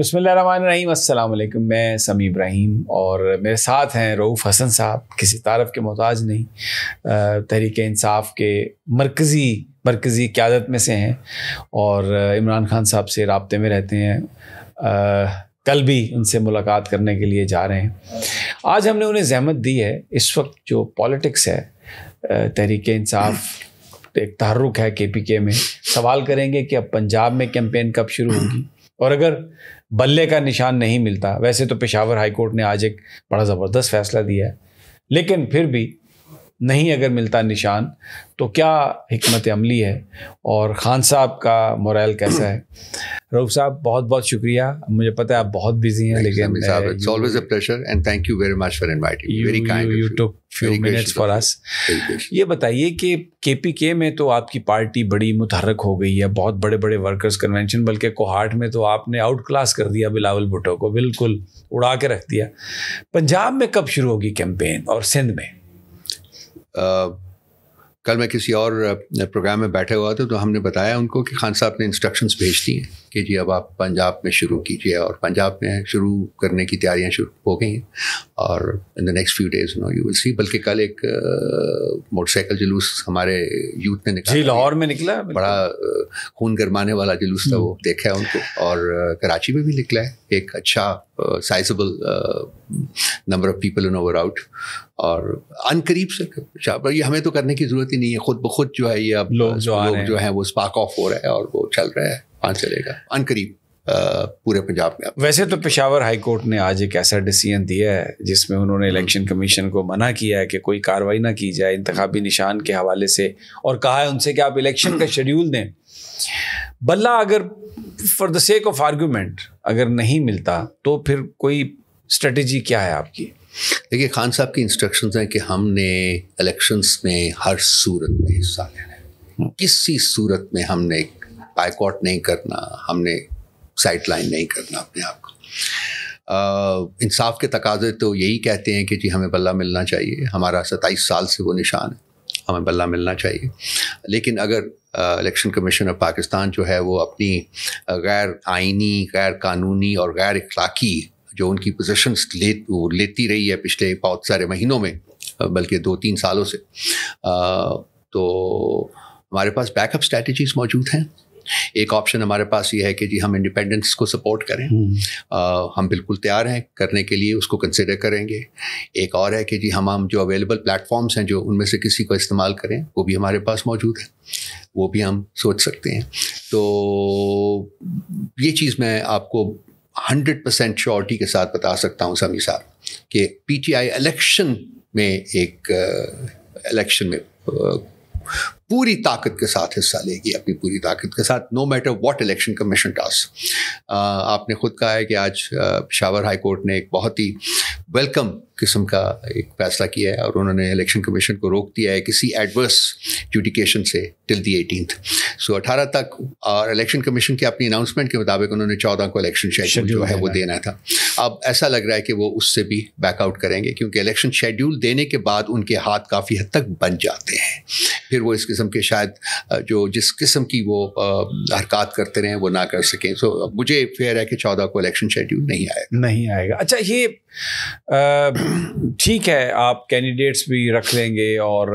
बसमीम अल्लाम मैं समी इब्राहिम और मेरे साथ हैं रऊफ़ हसन साहब किसी तारफ़ के मोहताज नहीं तहरीक इंसाफ के मरकज़ी मरकज़ी क्यादत में से हैं और इमरान खान साहब से रबते में रहते हैं आ, कल भी उनसे मुलाकात करने के लिए जा रहे हैं आज हमने उन्हें जहमत दी है इस वक्त जो पॉलिटिक्स है तहरीक इंसाफ एक तहरुक है के पी के में सवाल करेंगे कि अब पंजाब में कैंपेन कब शुरू होगी और अगर बल्ले का निशान नहीं मिलता वैसे तो पेशावर हाईकोर्ट ने आज एक बड़ा ज़बरदस्त फैसला दिया है लेकिन फिर भी नहीं अगर मिलता निशान तो क्या हमत अमली है और ख़ान साहब का मोरल कैसा है रऊफ साहब बहुत बहुत शुक्रिया मुझे पता है आप बहुत बिजी हैं लेकिन thank you very much for inviting for us ये बताइए कि के पी के में तो आपकी पार्टी बड़ी मुतहरक हो गई है बहुत बड़े बड़े वर्कर्स कन्वेंशन बल्कि कोहाट में तो आपने आउट क्लास कर दिया बिलावल भुटो को बिल्कुल उड़ा के रख दिया पंजाब में कब शुरू होगी कैंपेन और सिंध में कल मैं किसी और प्रोग्राम में बैठे हुआ था तो हमने बताया उनको कि खान साहब ने इंस्ट्रक्शंस भेज दिए हैं कि जी अब आप पंजाब में शुरू कीजिए और पंजाब में शुरू करने की तैयारियां शुरू हो गई हैं और in the next few days no you will see बल्कि कल एक मोटरसाइकिल जुलूस हमारे यूथ ने निकला जी लाहौर में निकला बड़ा खून गरमाने वाला जुलूस था वो हम्म। देखा है उनको और कराची में भी निकला है एक अच्छा sizeable number of people in over out और अनकरीब से अच्छा, ये हमें तो करने की ज़रूरत ही नहीं है खुद ब खुद जो है ये अब लोग जो, लो जो हैं वो स्पार्क ऑफ हो रहा है और वो चल रहा है पाँच चलेगा अनकरीब पूरे पंजाब में वैसे तो पेशावर हाई कोर्ट ने आज एक ऐसा डिसीजन दिया है जिसमें उन्होंने इलेक्शन हम्म। कमीशन को मना किया है कि कोई कार्रवाई ना की जाए इंतबी निशान के हवाले से और कहा है उनसे कि आप इलेक्शन का शेड्यूल दें बल्ला अगर for the sake of argument अगर नहीं मिलता तो फिर कोई स्ट्रेटजी क्या है आपकी देखिए खान साहब की इंस्ट्रक्शन हैं कि हमने इलेक्शंस में हर सूरत में हिस्सा लेना है हम्म। किसी सूरत में हमने एक बाइकआउट नहीं करना हमने साइड लाइन नहीं करना अपने आप को इंसाफ के तकाजे तो यही कहते हैं कि जी हमें बल्ला मिलना चाहिए हमारा सत्ताईस साल से वो निशान है हमें बल्ला मिलना चाहिए लेकिन अगर इलेक्शन कमीशन ऑफ पाकिस्तान जो है वो अपनी गैर आइनी गैर कानूनी और गैर अखलाकी जो उनकी पोजिशन ले लेती रही है पिछले बहुत सारे महीनों में बल्कि दो तीन सालों से आ, तो हमारे पास बैकअप स्ट्रेटजीज मौजूद हैं एक ऑप्शन हमारे पास ये है कि जी हम इंडिपेंडेंस को सपोर्ट करें आ, हम्म। हम बिल्कुल तैयार हैं करने के लिए उसको कंसिडर करेंगे एक और है कि जी हम हम जो अवेलेबल प्लेटफॉर्म्स हैं जो उनमें से किसी को इस्तेमाल करें वो भी हमारे पास मौजूद है वो भी हम सोच सकते हैं तो ये चीज़ मैं आपको हंड्रेड परसेंट श्योरिटी के साथ बता सकता हूँ समी साहब कि आई इलेक्शन में एक इलेक्शन में पूरी ताकत के साथ हिस्सा लेगी अपनी पूरी ताकत के साथ no matter what election commission टास आपने खुद कहा है कि आज पिशावर हाई कोर्ट ने एक बहुत ही वेलकम किस्म का एक फैसला किया है और उन्होंने इलेक्शन कमीशन को रोक दिया है किसी एडवर्स ड्यूटिकेशन से टिल दी एटीनथ सो अठारह तक और इलेक्शन कमीशन की अपनी अनाउंसमेंट के मुताबिक उन्होंने चौदह को इलेक्शन शेड्यूल जो है वो देना था अब ऐसा लग रहा है कि वो उससे भी बैकआउट करेंगे क्योंकि इलेक्शन शेड्यूल देने के बाद उनके हाथ काफ़ी हद तक बन जाते हैं फिर वो इस किस्म के शायद जो जिस किस्म की वो हरकत करते रहें वो ना कर सकें सो मुझे फेयर है कि चौदह को इलेक्शन शेड्यूल नहीं आएगा नहीं आएगा अच्छा ये ठीक है आप कैंडिडेट्स भी रख लेंगे और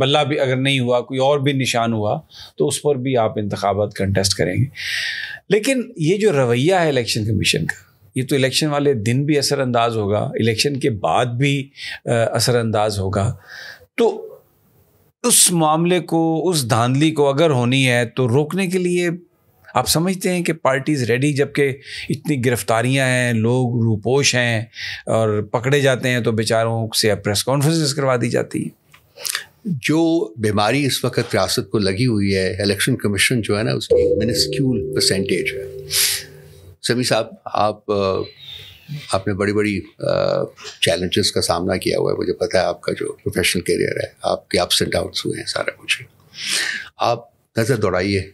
बल्ला भी अगर नहीं हुआ कोई और भी निशान हुआ तो उस पर भी आप इंतबात कंटेस्ट करेंगे लेकिन ये जो रवैया है इलेक्शन कमीशन का ये तो इलेक्शन वाले दिन भी असरअंदाज होगा इलेक्शन के बाद भी असरअंदाज होगा तो उस मामले को उस धांधली को अगर होनी है तो रोकने के लिए आप समझते हैं कि पार्टीज़ रेडी जबकि इतनी गिरफ्तारियां हैं लोग रूपोश हैं और पकड़े जाते हैं तो बेचारों से अब प्रेस कॉन्फ्रेंस करवा दी जाती है जो बीमारी इस वक्त रियासत को लगी हुई है इलेक्शन कमीशन जो है ना उसकी मिनिस्क्यूल परसेंटेज है समी साहब आप आपने बड़ी बड़ी चैलेंजेस का सामना किया हुआ है मुझे पता है आपका जो प्रोफेशनल करियर है आपके अप्स एंड डाउन्स हुए हैं सारा कुछ आप नज़र दौड़ाइए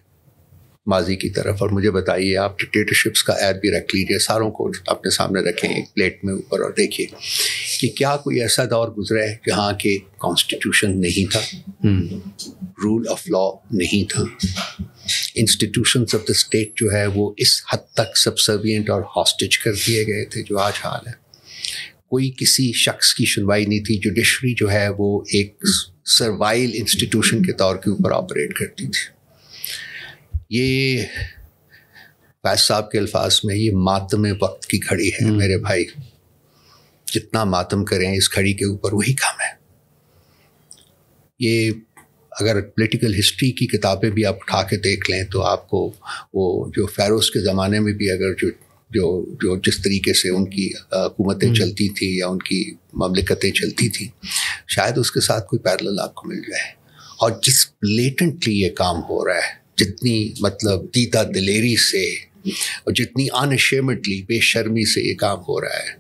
माजी की तरफ और मुझे बताइए आप डिक्टेटरशिप्स का ऐप भी रख लीजिए सारों को अपने सामने रखें एक प्लेट में ऊपर और देखिए कि क्या कोई ऐसा दौर गुजरा है जहाँ के कॉन्स्टिट्यूशन नहीं था हम्म। रूल ऑफ लॉ नहीं था इंस्टीट्यूशन ऑफ द स्टेट जो है वो इस हद तक सबसर्वियंट और हॉस्टेज कर दिए गए थे जो आज हाल है कोई किसी शख्स की सुनवाई नहीं थी जुडिशरी जो है वो एक सर्वाइल इंस्टीट्यूशन के तौर के ऊपर ऑपरेट करती थी ये राज साहब के अल्फाज में ये मातम वक्त की घड़ी है हम्म। मेरे भाई जितना मातम करें इस घड़ी के ऊपर वही काम है ये अगर पॉलिटिकल हिस्ट्री की किताबें भी आप उठा के देख लें तो आपको वो जो फ़ैरोज़ के ज़माने में भी अगर जो जो जो जिस तरीके से उनकी हुकूमतें हम्म। चलती थी या उनकी ममलिकतें चलती थी शायद उसके साथ कोई पैरल आपको मिल जाए और जिस ब्लेटेंटली ये काम हो रहा है जितनी मतलब दीदा दिलेरी से और जितनी अनशेमटली बेशर्मी से ये काम हो रहा है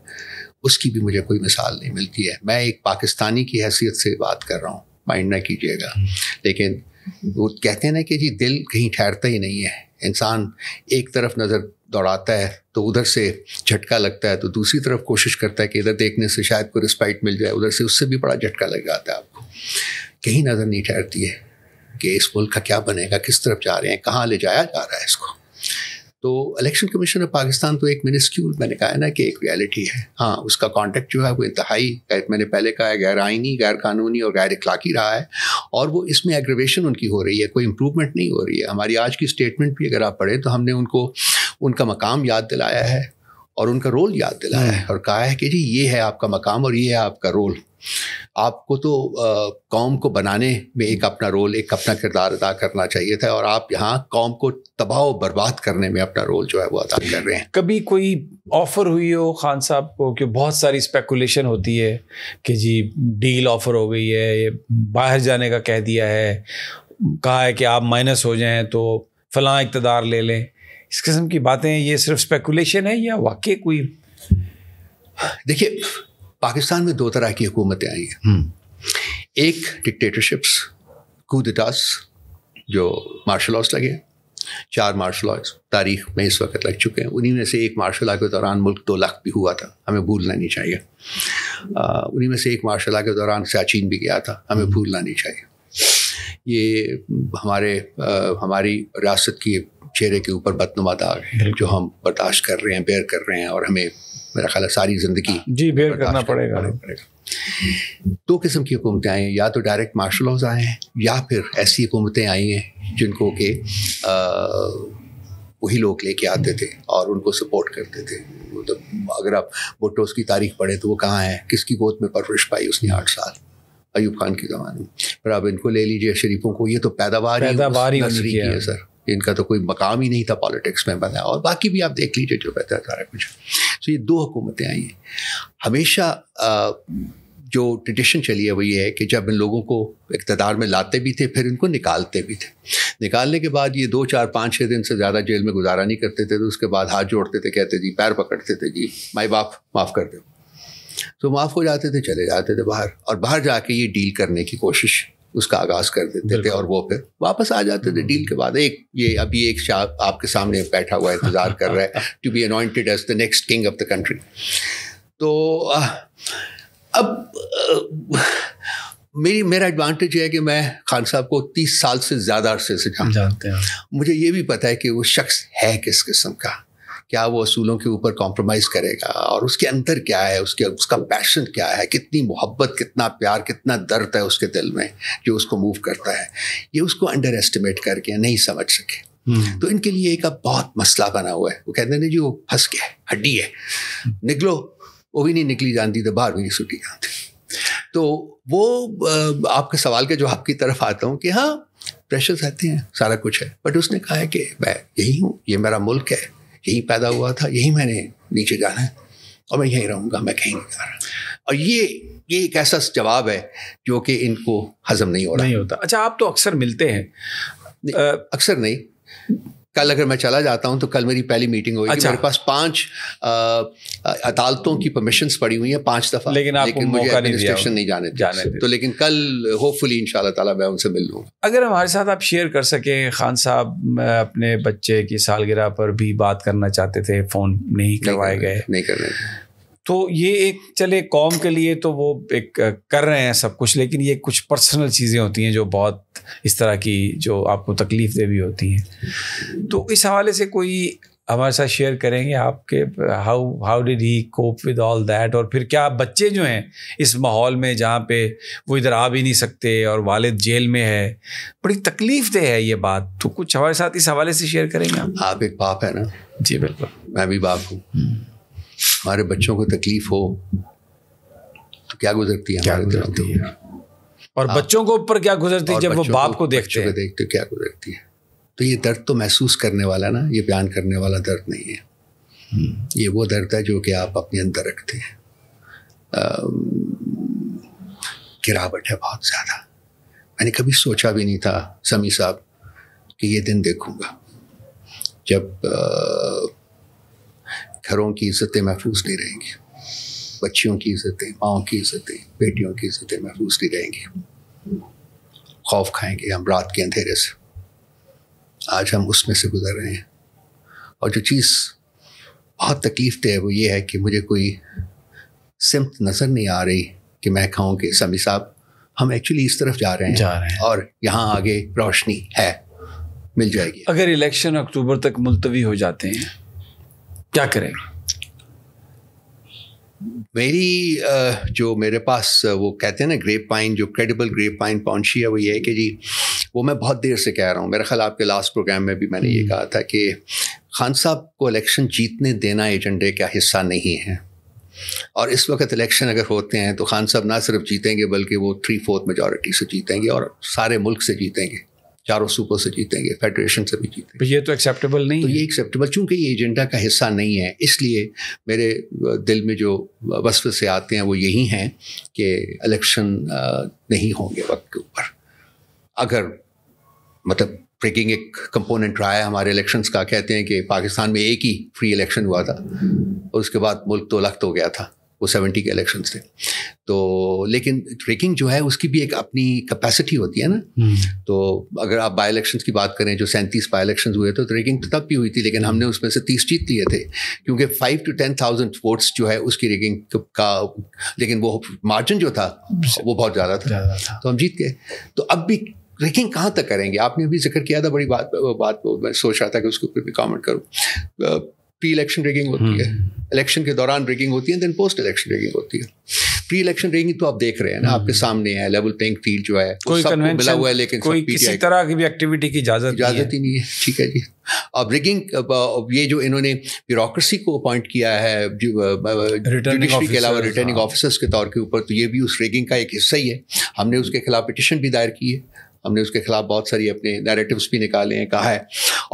उसकी भी मुझे कोई मिसाल नहीं मिलती है मैं एक पाकिस्तानी की हैसियत से बात कर रहा हूँ माइंड ना कीजिएगा हम्म। लेकिन वो कहते हैं ना कि जी दिल कहीं ठहरता ही नहीं है इंसान एक तरफ नज़र दौड़ाता है तो उधर से झटका लगता है तो दूसरी तरफ कोशिश करता है कि इधर देखने से शायद कोई रिस्पाइट मिल जाए उधर से उससे भी बड़ा झटका लग जाता है आपको कहीं नज़र नहीं ठहरती है कि इस मुल्क का क्या बनेगा किस तरफ जा रहे हैं कहाँ ले जाया जा रहा है इसको तो इलेक्शन कमीशन ऑफ पाकिस्तान तो एक मिनिस्क्यूल मैंने कहा है ना कि एक रियलिटी है हाँ उसका कॉन्टेक्ट जो है वो इंतहाई मैंने पहले कहा है गैर आइनी गैर कानूनी और गैर इखलाकी रहा है और वो इसमें एग्रवेशन उनकी हो रही है कोई इम्प्रूवमेंट नहीं हो रही है हमारी आज की स्टेटमेंट भी अगर आप पढ़ें तो हमने उनको उनका मकाम याद दिलाया है और उनका रोल याद दिलाया है हाँ। और कहा है कि जी ये है आपका मकाम और ये है आपका रोल आपको तो कौम को बनाने में एक अपना रोल एक अपना किरदार अदा करना चाहिए था और आप यहाँ कौम को तबाह बर्बाद करने में अपना रोल जो है वो अदा कर रहे हैं कभी कोई ऑफ़र हुई हो खान साहब को कि बहुत सारी स्पेकुलेशन होती है कि जी डील ऑफ़र हो गई है बाहर जाने का कह दिया है कहा है कि आप माइनस हो जाएं तो फलां इकतदार ले लें इस किस्म की बातें ये सिर्फ स्पेकुलेशन है या वाकई कोई देखिए पाकिस्तान में दो तरह की हुकूमतें आई हैं हम्म। एक डिक्टेटरशिप्स कुदास जो मार्शल लॉस लगे चार मार्शल लॉज तारीख में इस वक्त लग चुके हैं उन्हीं में से एक मार्शल लॉ के दौरान मुल्क दो लाख भी हुआ था हमें भूलना नहीं चाहिए उन्हीं में से एक मार्शल लॉ के दौरान साचीन भी गया था हमें हम्म। भूलना नहीं चाहिए ये हमारे आ, हमारी रियासत की चेहरे के ऊपर बदनुमा दाग है जो हम बर्दाश्त कर रहे हैं बेर कर रहे हैं और हमें मेरा ख्याल है सारी ज़िंदगी जी बेर करना पड़ेगा दो किस्म की हुकूमतें आई हैं या तो डायरेक्ट मार्शल लॉज आए हैं या फिर ऐसी हुकूमतें आई हैं जिनको के वही लोग लेके आते थे और उनको सपोर्ट करते थे मतलब तो अगर आप वोटोस की तारीख पढ़े तो वो कहाँ है किसकी गोद में परवरिश पाई उसने आठ साल अयूब खान के ज़माने में पर आप इनको ले लीजिए शरीफों को ये तो पैदावार पैदावार ही की है सर इनका तो कोई मकाम ही नहीं था पॉलिटिक्स में बना और बाकी भी आप देख लीजिए जो बेहतर सारा कुछ सो तो ये दो हुकूमतें आई हैं हमेशा जो ट्रेडिशन चली है वो ये है कि जब इन लोगों को इकतदार में लाते भी थे फिर इनको निकालते भी थे निकालने के बाद ये दो चार पाँच छः दिन से ज़्यादा जेल में गुजारा नहीं करते थे तो उसके बाद हाथ जोड़ते थे कहते जी पैर पकड़ते थे जी माई बाप माफ़ कर दो तो माफ़ हो जाते थे चले जाते थे बाहर और बाहर जाके ये डील करने की कोशिश उसका आगाज कर देते थे और वो फिर वापस आ जाते थे डील हम्म। के बाद एक ये अभी एक शाह आपके सामने बैठा हुआ इंतजार कर रहा है to be anointed as the next king of the country तो अब मेरी मेरा एडवांटेज है कि मैं खान साहब को तीस साल से ज़्यादा अरसे से जानते हैं मुझे ये भी पता है कि वो शख्स है किस किस्म का क्या वो असूलों के ऊपर कॉम्प्रोमाइज़ करेगा और उसके अंदर क्या है उसके उसका पैशन क्या है कितनी मोहब्बत कितना प्यार कितना दर्द है उसके दिल में जो उसको मूव करता है ये उसको अंडर एस्टिमेट करके नहीं समझ सके हम्म। तो इनके लिए एक अब बहुत मसला बना हुआ है वो कहते हैं जी वो फंस गया है हड्डी है निकलो वो भी नहीं निकली जानती तो बाहर भी नहीं सुटी जाती तो वो आपके सवाल के जवाब की तरफ आता हूँ कि हाँ प्रेशर्स आते हैं सारा कुछ है बट उसने कहा है कि मैं यही हूँ ये मेरा मुल्क है यही पैदा हुआ था यही मैंने नीचे जाना है और मैं यहीं रहूँगा मैं कहीं नहीं जा रहा और ये ये एक ऐसा जवाब है जो कि इनको हजम नहीं हो रहा नहीं होता अच्छा आप तो अक्सर मिलते हैं अक्सर नहीं कल अगर मैं चला जाता हूँ तो कल मेरी पहली मीटिंग होगी अच्छा। मेरे पास पांच अदालतों की परमिशन पड़ी हुई है पांच दफा लेकिन, लेकिन मुझे नहीं जाने जाने तो लेकिन कल होपफुली इन ताला मैं उनसे मिल लू अगर हमारे साथ आप शेयर कर सकें खान साहब अपने बच्चे की सालगिरह पर भी बात करना चाहते थे फ़ोन नहीं करवाए गए नहीं करने तो ये एक चले कॉम के लिए तो वो एक कर रहे हैं सब कुछ लेकिन ये कुछ पर्सनल चीज़ें होती हैं जो बहुत इस तरह की जो आपको तकलीफ दे भी होती हैं तो इस हवाले से कोई हमारे साथ शेयर करेंगे आपके how how did he cope with all that और फिर क्या बच्चे जो हैं इस माहौल में जहाँ पे वो इधर आ भी नहीं सकते और वालिद जेल में है बड़ी तकलीफ दे है ये बात तो कुछ हमारे साथ इस हवाले से शेयर करेंगे आप एक बाप है ना जी बिल्कुल मैं भी बाप हूँ हम्म। हमारे बच्चों को तकलीफ हो तो क्या गुजरती है क्या गुजरती है और बच्चों को ऊपर क्या गुजरती है जब वो बाप को देखते हैं देखते क्या गुजरती है तो ये दर्द तो महसूस करने वाला ना ये बयान करने वाला दर्द नहीं है हम्म। ये वो दर्द है जो कि आप अपने अंदर रखते हैं गिरावट है बहुत ज़्यादा मैंने कभी सोचा भी नहीं था समी साहब कि ये दिन देखूंगा जब आ, घरों की इज्जतें महफूज नहीं रहेंगी बच्चियों की इज्जतें माओ की इज्जतें बेटियों की इज्जतें महफूज नहीं रहेंगी खौफ खाएंगे हम रात के अंधेरे से आज हम उसमें से गुजर रहे हैं और जो चीज़ बहुत तकलीफ दे है वो ये है कि मुझे कोई सिमत नज़र नहीं आ रही कि मैं कहूँ कि समी साहब हम एक्चुअली इस तरफ जा रहे हैं जा रहे हैं और यहाँ आगे रोशनी है मिल जाएगी अगर इलेक्शन अक्टूबर तक मुलतवी हो जाते हैं क्या करें मेरी जो मेरे पास वो कहते हैं ना ग्रेप पाइन जो क्रेडिबल ग्रेप पाइन पहुंची है वो ये है कि जी वो मैं बहुत देर से कह रहा हूँ मेरा ख्याल आपके लास्ट प्रोग्राम में भी मैंने ये हम्म। कहा था कि खान साहब को इलेक्शन जीतने देना एजेंडे का हिस्सा नहीं है और इस वक्त इलेक्शन अगर होते हैं तो खान साहब ना सिर्फ जीतेंगे बल्कि वो थ्री फोर्थ मेजोरिटी से जीतेंगे और सारे मुल्क से जीतेंगे चारों सूबों से जीतेंगे फेडरेशन से भी जीतेंगे ये तो एक्सेप्टेबल नहीं तो ये एक्सेप्टेबल चूंकि ये एजेंडा का हिस्सा नहीं है इसलिए मेरे दिल में जो वसफ से आते हैं वो यही हैं कि इलेक्शन नहीं होंगे वक्त के ऊपर अगर मतलब ब्रेकिंग एक कंपोनेंट रहा है हमारे इलेक्शंस का कहते हैं कि पाकिस्तान में एक ही फ्री इलेक्शन हुआ था और उसके बाद मुल्क तो लख्त हो गया था वो सेवेंटी के इलेक्शन थे तो लेकिन ट्रेकिंग जो है उसकी भी एक अपनी कैपेसिटी होती है ना हम्म। तो अगर आप बाई इलेक्शन की बात करें जो सैंतीस बाई इलेक्शन हुए थे तो ट्रेकिंग तो तब भी हुई थी लेकिन हमने उसमें से तीस जीत लिए थे क्योंकि five two ten thousand votes जो है उसकी रेकिंग का लेकिन वो मार्जिन जो था वो बहुत ज़्यादा था।, था तो हम जीत गए तो अब भी रेकिंग कहाँ तक करेंगे आपने अभी जिक्र किया था बड़ी बात बात मैं सोच रहा था कि उसके ऊपर भी कॉमेंट करूँ प्री इलेक्शन रेगिंग होती है इलेक्शन हम्म। के दौरान रेगिंग होती है देन पोस्ट इलेक्शन रेगिंग होती है प्री इलेक्शन रेगिंग तो आप देख रहे हैं ना हम्म। आपके सामने है लेवल प्लेइंग फील्ड जो है कोई सब मिला हुआ है लेकिन कोई किसी तरह की भी एक्टिविटी की इजाजत इजाजत ही नहीं है ठीक है जी अब रिगिंग ये जो इन्होंने ब्यूरोक्रेसी को अपॉइंट किया है जुडिशरी के अलावा रिटर्निंग ऑफिसर्स हाँ। के तौर के ऊपर तो ये भी उस रिगिंग का एक हिस्सा ही है हमने उसके खिलाफ पिटिशन भी दायर की है हमने उसके खिलाफ बहुत सारी अपने नैरेटिव्स भी निकाले हैं कहा है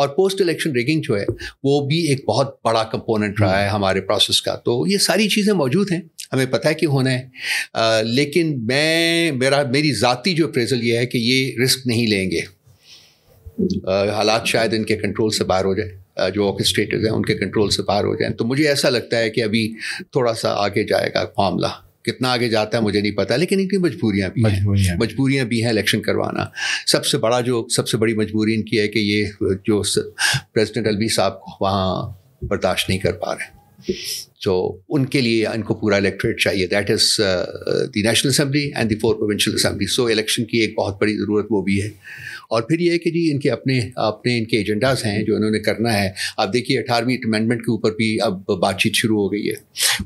और पोस्ट इलेक्शन रेगिंग जो है वो भी एक बहुत बड़ा कंपोनेंट रहा है हमारे प्रोसेस का तो ये सारी चीज़ें मौजूद हैं हमें पता है कि होना है आ, लेकिन मैं मेरा मेरी ज़ाती जो अप्रेजल ये है कि ये रिस्क नहीं लेंगे हालात शायद इनके कंट्रोल से बाहर हो जाए जो ऑर्केस्ट्रेटर्स हैं उनके कंट्रोल से बाहर हो जाए तो मुझे ऐसा लगता है कि अभी थोड़ा सा आगे जाएगा मामला कितना आगे जाता है मुझे नहीं पता लेकिन इनकी मजबूरियाँ भी हैं मजबूरियाँ भी हैं इलेक्शन करवाना सबसे बड़ा जो सबसे बड़ी मजबूरी इनकी है कि ये जो प्रेसिडेंट अलवी साहब को वहाँ बर्दाश्त नहीं कर पा रहे जो उनके लिए इनको पूरा इलेक्ट्रेट चाहिए that is the national assembly and the four provincial assembly so election की एक बहुत बड़ी ज़रूरत वो भी है और फिर ये कि जी इनके अपने अपने इनके एजेंडाज हैं जो इन्होंने करना है अब देखिए अठारहवीं अमेंडमेंट के ऊपर भी अब बातचीत शुरू हो गई है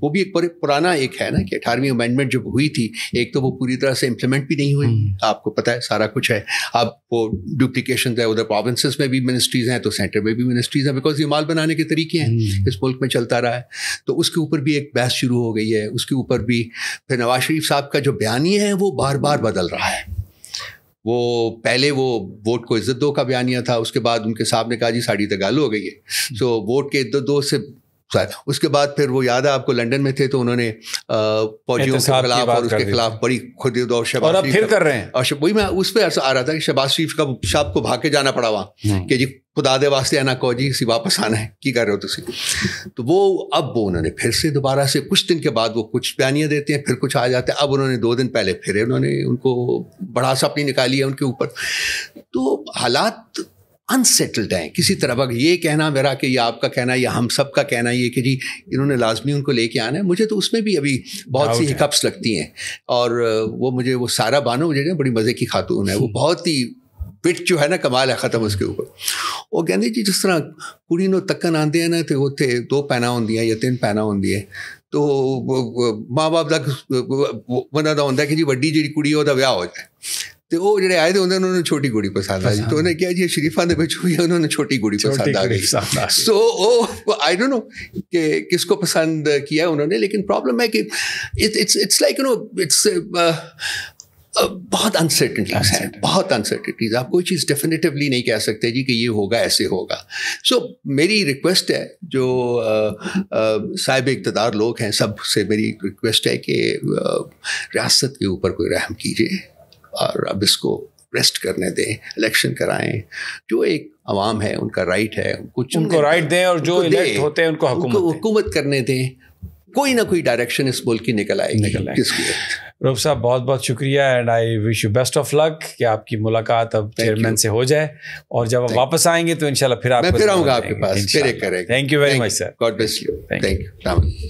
वो भी एक बड़े पुराना एक है ना कि अठारहवीं अमेंडमेंट जब हुई थी एक तो वो पूरी तरह से इम्प्लीमेंट भी नहीं हुई हम्म. आपको पता है सारा कुछ है अब वो डुप्लीकेशन है उधर प्रोविंसेस में भी मिनिस्ट्रीज हैं तो सेंटर में भी मिनिस्ट्रीज हैं बिकॉज ये माल बनाने के तरीके हैं हम्म. इस मुल्क में चलता रहा है तो उसके ऊपर भी एक बहस शुरू हो गई है उसके ऊपर भी फिर नवाज शरीफ साहब का जो बयानी है वो बार बार बदल रहा है वो पहले वो वोट को इज्जत दो का बयानिया था उसके बाद उनके साहब ने कहा जी साड़ी गाल हो गई है सो हम्म। वोट के इज्जत दो से शायद उसके बाद फिर वो याद है आपको लंदन में थे तो उन्होंने फौजियों के खिलाफ और उसके खिलाफ बड़ी खुद और शहबाज और फिर कर रहे हैं और वही मैं उस पर आ रहा था कि शहबाज शरीफ का शाह को भाग के जाना पड़ा वहाँ हम्म। कि जी खुदा दे वास्ते आना कहो जी इसी वापस आना है की कर रहे हो तुम तो वो अब वो उन्होंने फिर से दोबारा से कुछ दिन के बाद वो कुछ बयानियाँ देते हैं फिर कुछ आ जाते हैं अब उन्होंने दो दिन पहले फिर उन्होंने उनको बड़ा सा अपनी निकाली है उनके ऊपर तो हालात अनसेटल्ड हैं किसी तरह अगर ये कहना मेरा कि ये आपका कहना या हम सब का कहना ये कि जी इन्होंने लाजमी उनको लेके आना है मुझे तो उसमें भी अभी बहुत सी हिकअप्स लगती हैं और वो मुझे वो सारा बानो मुझे ना बड़ी मज़े की खातून है वो बहुत ही बिट जो है ना कमाल है ख़त्म उसके ऊपर ਉਹ जी जिस तरह कुड़ी नो ਨੂੰ ਤੱਕਣ हैं ना तो ਤੇ दो ਦੋ होंगे या तीन ਤਿੰਨ ਪੈਣਾ ਹੁੰਦੀਆਂ तो माँ बाप ਉਹਨਾਂ ਦਾ ਹੁੰਦਾ ਕਿ ਜੀ ਵੱਡੀ ਜਿਹੜੀ ਕੁੜੀ ਉਹਦਾ ਵਿਆਹ हो जाए ਤੇ ਉਹ ਜਿਹੜੇ ਆਏ ਤੇ ਉਹਨਾਂ ਨੂੰ ਛੋਟੀ ਗੋੜੀ ਪਸੰਦ ਆਈ ਤੇ ਉਹਨੇ ਕਿਹਾ ਜੀ ਸ਼ਰੀਫਾਂ ਦੇ ਵਿੱਚ हुई ਉਹਨਾਂ ਨੂੰ ਛੋਟੀ ਗੋੜੀ ਪਸੰਦ ਆ ਗਈ ਸੋ ਉਹ ਆਈ ਡੋਨਟ ਨੋ ਕਿ ਕਿਸ ਕੋ ਪਸੰਦ ਕੀਤਾ ਉਹਨਾਂ ਨੇ ਲੇਕਿਨ ਪ੍ਰੋਬਲਮ ਹੈ ਕਿ it's it's like you know it's बहुत अनसर्टनिटीज हैं बहुत अनसर्टनिटीज आप कोई चीज़ डेफिनेटिवली नहीं कह सकते जी कि ये होगा ऐसे होगा सो मेरी रिक्वेस्ट है जो uh, uh, साहिब इकतदार लोग हैं सब से मेरी रिक्वेस्ट है कि uh, रियासत के ऊपर कोई रहम कीजिए और अब इसको रेस्ट करने दें इलेक्शन कराएं जो एक आवाम है उनका राइट है कुछ उनको राइट दें और जो इलेक्ट होते हैं उनको हुकूमत हुकूमत करने दें कोई ना कोई डायरेक्शन इस मुल्क की निकल आए निकल रूफ साहब बहुत बहुत शुक्रिया and I wish you best of luck कि आपकी मुलाकात अब चेयरमैन से हो जाए और जब आप वापस आएंगे तो इनशाला फिर आप फिर आऊंगा आपके पास फिर करेंगे thank you very much sir God bless you thank you